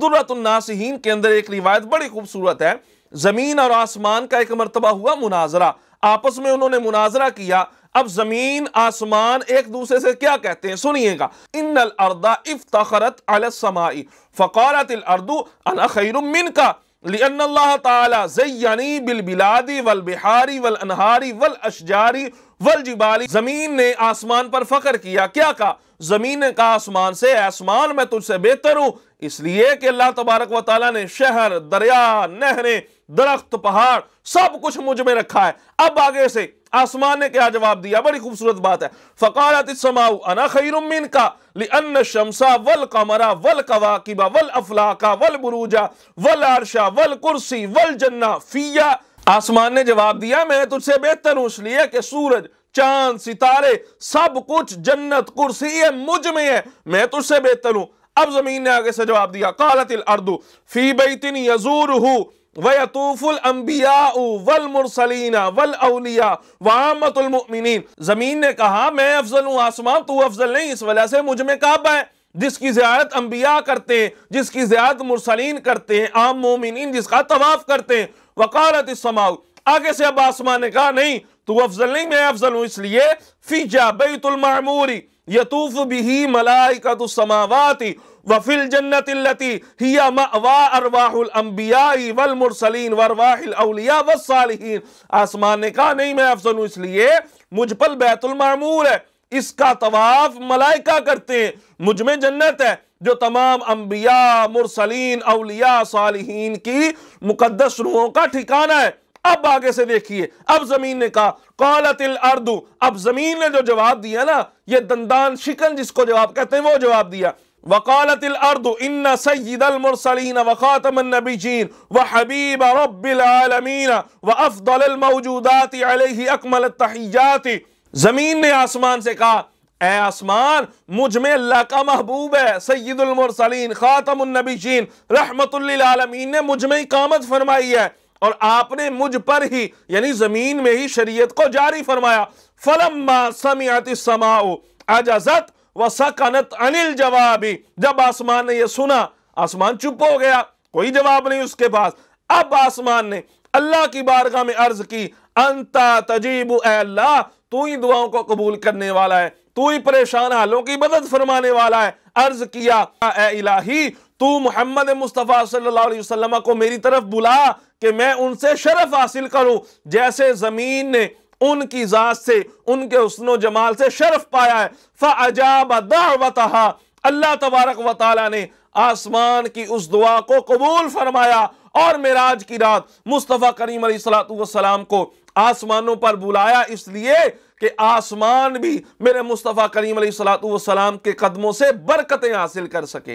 عبدالرات الناسحین کے اندر ایک روایت بڑی خوبصورت ہے زمین اور آسمان کا ایک مرتبہ ہوا مناظرہ آپس میں انہوں نے مناظرہ کیا اب زمین آسمان ایک دوسرے سے کیا کہتے ہیں سنیے گا ان الارض افتخرت علی السمائی فقالت الارض انا خیر منکا لأن اللہ تعالی زینی بالبلادی والبحاری والانہاری والاشجاری والجبالی زمین نے آسمان پر فقر کیا کیا کہا زمین نے کہا آسمان سے اے آسمان میں تجھ سے بہتر ہوں اس لیے کہ اللہ تبارک و تعالیٰ نے شہر دریا نہریں درخت پہاڑ سب کچھ مجھ میں رکھا ہے اب آگے سے آسمان نے کیا جواب دیا بڑی خوبصورت بات ہے فقالت السماو انا خیر من کا لئن الشمس والقمر بروجا ول والبروج والعرش والکرسی والجنہ فیا آسمان نے جواب دیا میں تجھ سے بہتر ہوں اس لیے کہ سورج چاند ستارے سب کچھ جنت کرسی ہے مجھ میں ہے میں تجھ سے بہتر ہوں اب زمین نے آگے سے جواب دیا قالت الارض فی بیت یزورہ وَيَطُوفُ الْأَنْبِيَاءُ وَالْمُرْسَلِينَ وَالْأَوْلِيَاءُ وَعَامَّةُ الْمُؤْمِنِينَ زمین نے کہا میں افضل ہوں آسمان تو افضل نہیں اس وجہ سے مجھ میں کعبہ ہے جس کی زیارت انبیاء کرتے ہیں جس کی زیارت مرسلین کرتے ہیں عام مومنین جس کا طواف کرتے ہیں وقالت السماؤ آگے سے اب آسمان نے کہا نہیں تو افضل نہیں میں افضل ہوں اس لیے فی جا بیت المعموری ملائکت السماوات اللتی مأوا ارواح الانبیاء والمرسلین وارواح الاولیاء والصالحین آسمان نے کہا نہیں میں افضل ہوں اس لیے مجھ پل بیت المعمور ہے اس کا طواف ملائکہ کرتے ہیں مجھ میں جنت ہے جو تمام انبیاء مرسلین اولیاء صالحین کی مقدس روحوں کا ٹھکانہ ہے اب آگے سے دیکھیے اب زمین نے کہا قالت الاردو اب زمین نے جو جواب دیا نا یہ دندان شکن جس کو جواب کہتے ہیں وہ جواب دیا وقالت الارض ان سید المرسلین وخاتم النبیین وحبیب رب العالمین وافضل الموجودات علیہ اکمل التحیات زمین نے آسمان سے کہا اے آسمان مجھ میں اللہ کا محبوب ہے سید المرسلین خاتم النبیین رحمت للعالمین نے مجھ میں اقامت فرمائی ہے اور آپ نے مجھ پر ہی یعنی زمین میں ہی شریعت کو جاری فرمایا وسکنت عن الجواب جب آسمان نے یہ سنا آسمان چپ ہو گیا کوئی جواب نہیں اس کے پاس اب آسمان نے اللہ کی بارگاہ میں عرض کی اللہ دعاؤں کو قبول کرنے والا ہے تو ہی پریشان حالوں کی مدد فرمانے والا ہے عرض کیا اے الہی تو محمد مصطفیٰ صلی اللہ علیہ وسلم کو میری طرف بلا کہ میں ان سے شرف حاصل کروں جیسے زمین نے ان کی ذات سے ان کے حسن و جمال سے شرف پایا ہے دَعْوَتَهَا اللہ تبارک و تعالی نے آسمان کی اس دعا کو قبول فرمایا اور میراج کی رات مصطفیٰ کریم علیہ السلام کو آسمانوں پر بلایا اس لیے کہ آسمان بھی میرے مصطفیٰ کریم علیہ السلام کے قدموں سے برکتیں حاصل کر سکے